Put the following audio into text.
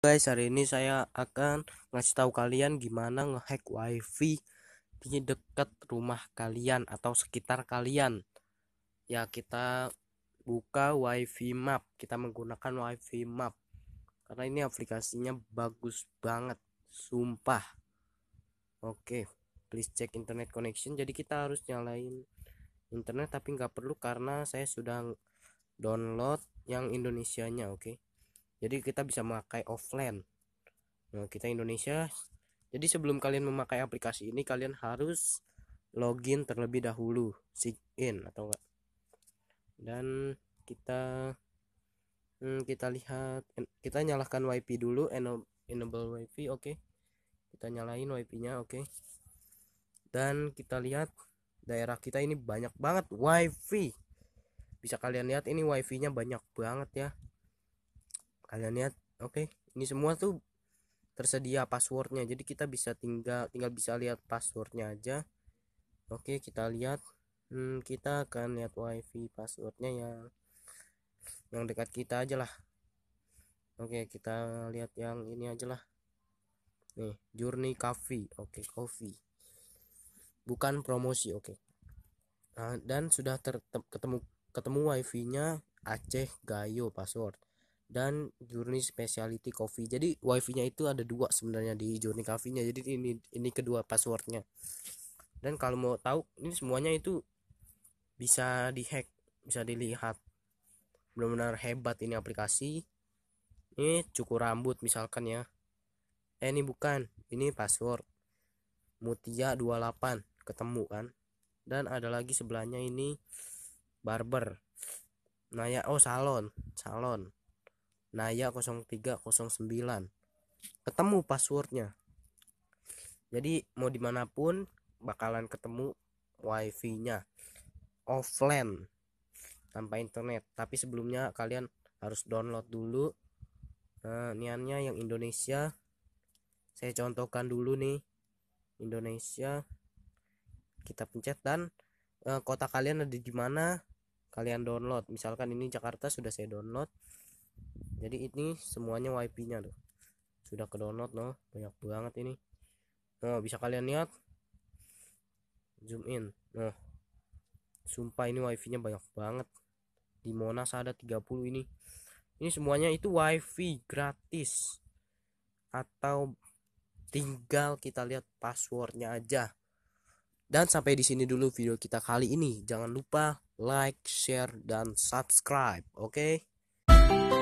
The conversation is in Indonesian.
guys, hari ini saya akan ngasih tahu kalian gimana ngehack wifi di dekat rumah kalian atau sekitar kalian. Ya, kita buka wifi map. Kita menggunakan wifi map. Karena ini aplikasinya bagus banget, sumpah. Oke, please check internet connection. Jadi kita harus nyalain internet tapi nggak perlu karena saya sudah download yang Indonesianya, oke. Okay? jadi kita bisa memakai offline nah kita Indonesia jadi sebelum kalian memakai aplikasi ini kalian harus login terlebih dahulu sign in atau enggak dan kita hmm, kita lihat kita nyalakan wifi dulu enable wifi oke okay. kita nyalain wifi nya oke okay. dan kita lihat daerah kita ini banyak banget wifi bisa kalian lihat ini wifi nya banyak banget ya kalian lihat oke okay. ini semua tuh tersedia passwordnya jadi kita bisa tinggal tinggal bisa lihat passwordnya aja oke okay, kita lihat hmm, kita akan lihat wifi passwordnya yang yang dekat kita aja lah oke okay, kita lihat yang ini aja lah nih journey coffee oke okay, coffee bukan promosi oke okay. nah, dan sudah ter ketemu ketemu wifi nya Aceh Gayo password dan Journey speciality Coffee. Jadi wifi-nya itu ada dua sebenarnya di Journey Coffee-nya. Jadi ini ini kedua passwordnya. Dan kalau mau tahu ini semuanya itu bisa dihack, bisa dilihat. Benar-benar hebat ini aplikasi. Ini cukur rambut misalkan ya. Eh ini bukan, ini password. Mutia 28 ketemu kan. Dan ada lagi sebelahnya ini barber. Nah ya, oh salon, salon Naya 0309 ketemu passwordnya jadi mau dimanapun bakalan ketemu wifi nya offline tanpa internet tapi sebelumnya kalian harus download dulu nah, niannya yang Indonesia saya contohkan dulu nih Indonesia kita pencet dan eh, kota kalian ada di mana kalian download misalkan ini Jakarta sudah saya download jadi ini semuanya YP nya tuh sudah ke download no banyak banget ini no bisa kalian lihat zoom in no sumpah ini wifi nya banyak banget di Monas ada 30 ini ini semuanya itu wifi gratis atau tinggal kita lihat passwordnya aja dan sampai di sini dulu video kita kali ini jangan lupa like share dan subscribe oke okay?